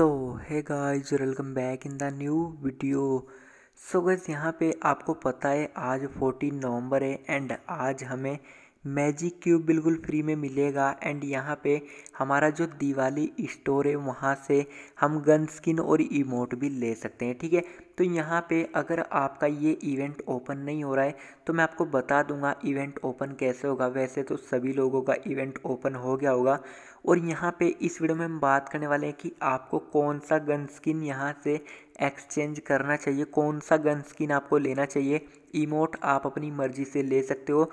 सो है guys welcome back in the new video so guys यहाँ पे आपको पता है आज 14 नवंबर है एंड आज हमें मैजिक क्यूब बिल्कुल फ्री में मिलेगा एंड यहाँ पे हमारा जो दिवाली स्टोर है वहाँ से हम गन स्किन और इमोट भी ले सकते हैं ठीक है तो यहाँ पे अगर आपका ये इवेंट ओपन नहीं हो रहा है तो मैं आपको बता दूंगा इवेंट ओपन कैसे होगा वैसे तो सभी लोगों का इवेंट ओपन हो गया होगा और यहाँ पे इस वीडियो में हम बात करने वाले हैं कि आपको कौन सा गन स्किन यहाँ से एक्सचेंज करना चाहिए कौन सा गन स्किन आपको लेना चाहिए इमोट आप अपनी मर्ज़ी से ले सकते हो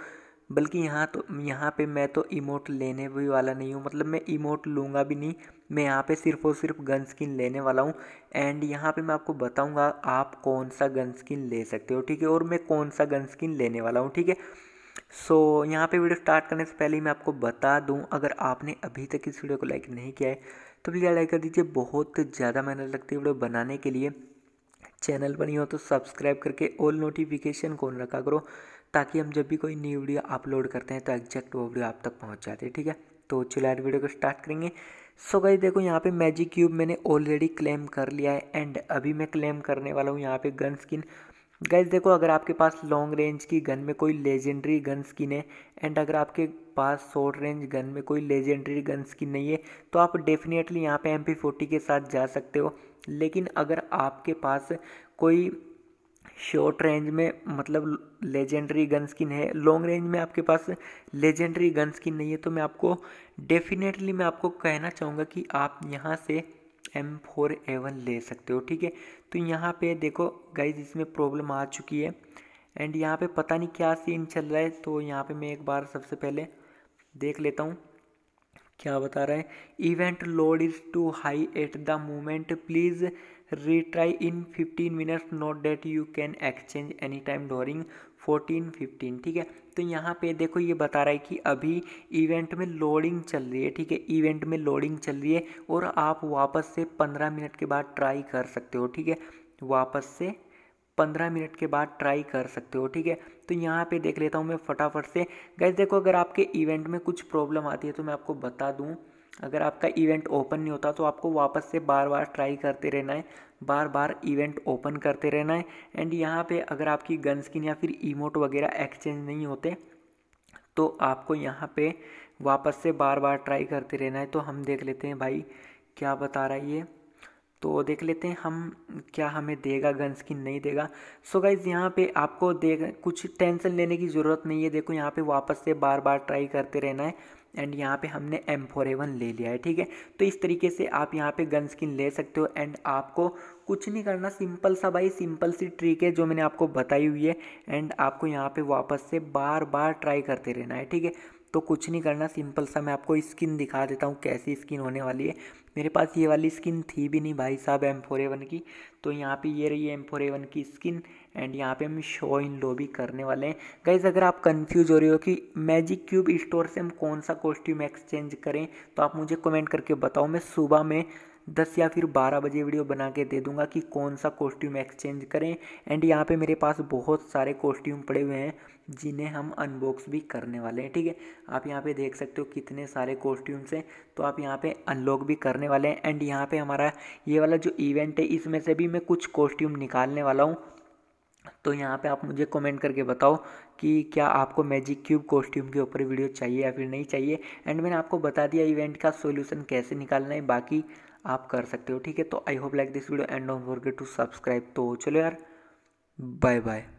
बल्कि यहाँ तो यहाँ पे मैं तो इमोट लेने भी वाला नहीं हूँ मतलब मैं इमोट लूँगा भी नहीं मैं यहाँ पे सिर्फ और सिर्फ गन स्किन लेने वाला हूँ एंड यहाँ पे मैं आपको बताऊँगा आप कौन सा गन स्किन ले सकते हो ठीक है और मैं कौन सा गन स्किन लेने वाला हूँ ठीक है सो so, यहाँ पे वीडियो स्टार्ट करने से पहले ही मैं आपको बता दूँ अगर आपने अभी तक इस वीडियो को लाइक नहीं किया है तो प्लीज़ लाइक कर दीजिए बहुत ज़्यादा मेहनत लगती है वीडियो बनाने के लिए चैनल पर नहीं हो तो सब्सक्राइब करके ऑल नोटिफिकेशन कौन रखा करो ताकि हम जब भी कोई न्यू वीडियो अपलोड करते हैं तो एग्जैक्ट वो वीडियो आप तक पहुँच जाती है ठीक है तो चलो आज वीडियो को स्टार्ट करेंगे सो गई देखो यहाँ पे मैजिक क्यूब मैंने ऑलरेडी क्लेम कर लिया है एंड अभी मैं क्लेम करने वाला हूँ यहाँ पे गन स्किन गैस देखो अगर आपके पास लॉन्ग रेंज की गन में कोई लेजेंडरी गन स्किन है एंड अगर आपके पास शॉर्ट रेंज गन में कोई लेजेंडरी गन स्किन नहीं है तो आप डेफिनेटली यहाँ पे एम के साथ जा सकते हो लेकिन अगर आपके पास कोई शॉर्ट रेंज में मतलब लेजेंडरी गन स्किन है लॉन्ग रेंज में आपके पास लेजेंडरी गन स्किन नहीं है तो मैं आपको डेफिनेटली मैं आपको कहना चाहूँगा कि आप यहाँ से एम फोर एवन ले सकते हो ठीक है तो यहाँ पे देखो गाइज इसमें प्रॉब्लम आ चुकी है एंड यहाँ पे पता नहीं क्या सीन चल रहा है तो यहाँ पे मैं एक बार सबसे पहले देख लेता हूँ क्या बता रहा है event load is too high at the moment please retry in 15 minutes note that you can exchange any time during fourteen fifteen ठीक है तो यहाँ पे देखो ये बता रहा है कि अभी इवेंट में लोडिंग चल रही है ठीक है इवेंट में लोडिंग चल रही है और आप वापस से पंद्रह मिनट के बाद ट्राई कर सकते हो ठीक है वापस से पंद्रह मिनट के बाद ट्राई कर सकते हो ठीक है तो यहाँ पे देख लेता हूँ मैं फटाफट से गैस देखो अगर आपके इवेंट में कुछ प्रॉब्लम आती है तो मैं आपको बता दूँ अगर आपका इवेंट ओपन नहीं होता तो आपको वापस से बार बार ट्राई करते रहना है बार बार इवेंट ओपन करते रहना है एंड यहाँ पे अगर आपकी गन स्किन या फिर इमोट वगैरह एक्सचेंज नहीं होते तो आपको यहाँ पे वापस से बार बार ट्राई करते रहना है तो हम देख लेते हैं भाई क्या बता रहा है ये तो देख लेते हैं हम क्या हमें देगा गन स्किन नहीं देगा सो गाइज यहाँ पे आपको देख कुछ टेंशन लेने की ज़रूरत नहीं है देखो यहाँ पे वापस से बार बार ट्राई करते रहना है एंड यहाँ पे हमने एम फोर ले लिया है ठीक है तो इस तरीके से आप यहाँ पे गन स्किन ले सकते हो एंड आपको कुछ नहीं करना सिंपल सा भाई सिंपल सी ट्रिक है जो मैंने आपको बताई हुई है एंड आपको यहाँ पे वापस से बार बार ट्राई करते रहना है ठीक है तो कुछ नहीं करना सिंपल सा मैं आपको स्किन दिखा देता हूँ कैसी स्किन होने वाली है मेरे पास ये वाली स्किन थी भी नहीं भाई साहब एम फोर ए वन की तो यहाँ पे ये रही है एम फोर ए वन की स्किन एंड यहाँ पे हम शो इन भी करने वाले हैं गाइज अगर आप कंफ्यूज हो रहे हो कि मैजिक क्यूब स्टोर से हम कौन सा कॉस्ट्यूम एक्सचेंज करें तो आप मुझे कमेंट करके बताओ मैं सुबह में दस या फिर बारह बजे वीडियो बना के दे दूंगा कि कौन सा कॉस्ट्यूम एक्सचेंज करें एंड यहाँ पे मेरे पास बहुत सारे कॉस्ट्यूम पड़े हुए हैं जिन्हें हम अनबॉक्स भी करने वाले हैं ठीक है आप यहाँ पे देख सकते हो कितने सारे कॉस्ट्यूम्स हैं तो आप यहाँ पे अनलॉक भी करने वाले हैं एंड यहाँ पे हमारा ये वाला जो इवेंट है इसमें से भी मैं कुछ कॉस्ट्यूम निकालने वाला हूँ तो यहाँ पे आप मुझे कमेंट करके बताओ कि क्या आपको मैजिक क्यूब कॉस्ट्यूम के ऊपर वीडियो चाहिए या फिर नहीं चाहिए एंड मैंने आपको बता दिया इवेंट का सॉल्यूशन कैसे निकालना है बाकी आप कर सकते हो ठीक है तो I hope like this video and don't forget to subscribe तो चलो यार बाय बाय